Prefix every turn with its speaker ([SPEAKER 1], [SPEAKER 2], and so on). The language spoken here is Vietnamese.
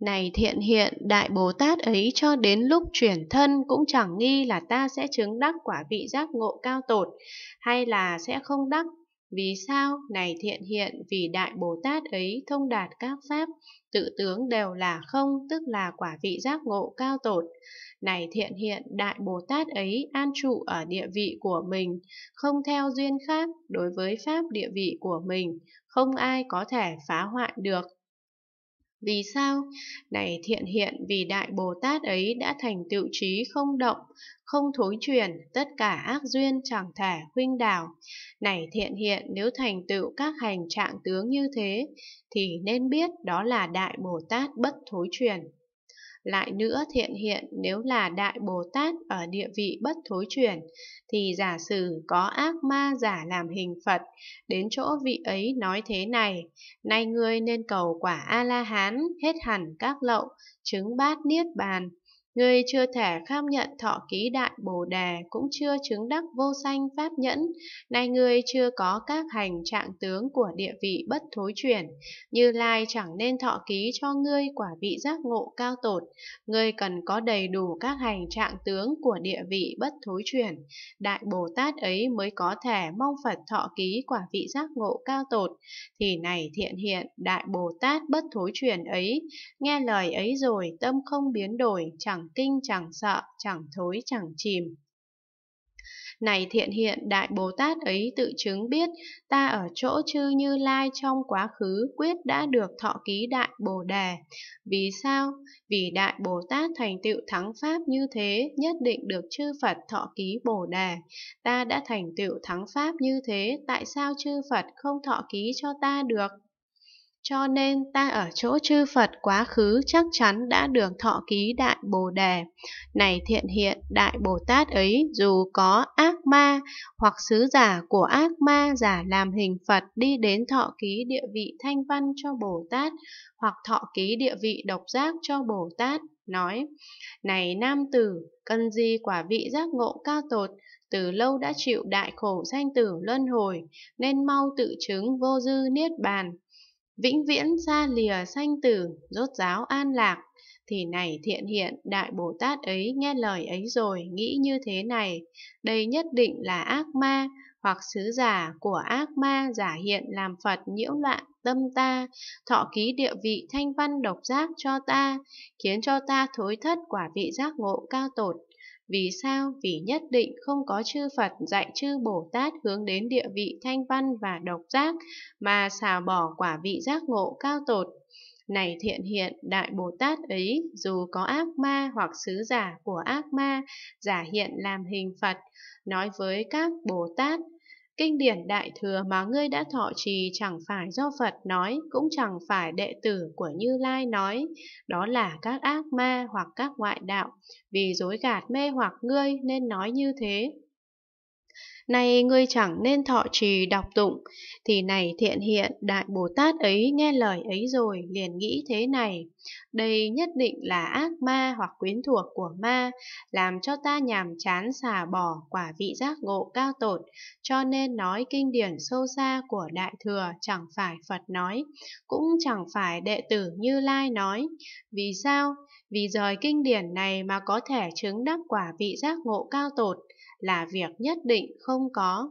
[SPEAKER 1] Này thiện hiện, đại Bồ Tát ấy cho đến lúc chuyển thân cũng chẳng nghi là ta sẽ chứng đắc quả vị giác ngộ cao tột, hay là sẽ không đắc. Vì sao? Này thiện hiện, vì đại Bồ Tát ấy thông đạt các pháp, tự tướng đều là không, tức là quả vị giác ngộ cao tột. Này thiện hiện, đại Bồ Tát ấy an trụ ở địa vị của mình, không theo duyên khác đối với pháp địa vị của mình, không ai có thể phá hoại được. Vì sao? Này thiện hiện vì Đại Bồ Tát ấy đã thành tựu trí không động, không thối chuyển tất cả ác duyên chẳng thể huynh đảo. Này thiện hiện nếu thành tựu các hành trạng tướng như thế, thì nên biết đó là Đại Bồ Tát bất thối chuyển lại nữa thiện hiện nếu là Đại Bồ Tát ở địa vị bất thối chuyển, thì giả sử có ác ma giả làm hình Phật, đến chỗ vị ấy nói thế này, nay ngươi nên cầu quả A-la-hán hết hẳn các lậu, chứng bát niết bàn, Ngươi chưa thể kham nhận thọ ký đại bồ đề, cũng chưa chứng đắc vô sanh pháp nhẫn. Nay ngươi chưa có các hành trạng tướng của địa vị bất thối chuyển. Như Lai chẳng nên thọ ký cho ngươi quả vị giác ngộ cao tột. Ngươi cần có đầy đủ các hành trạng tướng của địa vị bất thối chuyển. Đại Bồ Tát ấy mới có thể mong Phật thọ ký quả vị giác ngộ cao tột. Thì này thiện hiện, Đại Bồ Tát bất thối chuyển ấy, nghe lời ấy rồi tâm không biến đổi, chẳng kinh chẳng sợ, chẳng thối chẳng chìm. Này thiện hiện, Đại Bồ Tát ấy tự chứng biết, ta ở chỗ chư Như Lai trong quá khứ quyết đã được thọ ký Đại Bồ Đề. Vì sao? Vì Đại Bồ Tát thành tựu thắng Pháp như thế, nhất định được chư Phật thọ ký Bồ Đề. Ta đã thành tựu thắng Pháp như thế, tại sao chư Phật không thọ ký cho ta được? Cho nên ta ở chỗ chư Phật quá khứ chắc chắn đã được thọ ký Đại Bồ Đề. Này thiện hiện, Đại Bồ Tát ấy dù có ác ma hoặc sứ giả của ác ma giả làm hình Phật đi đến thọ ký địa vị thanh văn cho Bồ Tát hoặc thọ ký địa vị độc giác cho Bồ Tát, nói Này nam tử, cần gì quả vị giác ngộ cao tột, từ lâu đã chịu đại khổ sanh tử luân hồi, nên mau tự chứng vô dư niết bàn vĩnh viễn xa lìa sanh tử, rốt giáo an lạc. Thì này thiện hiện, Đại Bồ Tát ấy nghe lời ấy rồi, nghĩ như thế này, đây nhất định là ác ma, hoặc sứ giả của ác ma giả hiện làm Phật nhiễu loạn tâm ta, thọ ký địa vị thanh văn độc giác cho ta, khiến cho ta thối thất quả vị giác ngộ cao tột. Vì sao? Vì nhất định không có chư Phật dạy chư Bồ Tát hướng đến địa vị thanh văn và độc giác mà xào bỏ quả vị giác ngộ cao tột. Này thiện hiện, Đại Bồ Tát ấy, dù có ác ma hoặc sứ giả của ác ma, giả hiện làm hình Phật, nói với các Bồ Tát, Kinh điển Đại Thừa mà ngươi đã thọ trì chẳng phải do Phật nói, cũng chẳng phải đệ tử của Như Lai nói, đó là các ác ma hoặc các ngoại đạo, vì dối gạt mê hoặc ngươi nên nói như thế nay ngươi chẳng nên thọ trì đọc tụng. Thì này thiện hiện, Đại Bồ Tát ấy nghe lời ấy rồi, liền nghĩ thế này. Đây nhất định là ác ma hoặc quyến thuộc của ma, làm cho ta nhàm chán xả bỏ quả vị giác ngộ cao tột, cho nên nói kinh điển sâu xa của Đại Thừa chẳng phải Phật nói, cũng chẳng phải đệ tử Như Lai nói. Vì sao? Vì rời kinh điển này mà có thể chứng đắc quả vị giác ngộ cao tột là việc nhất định không không có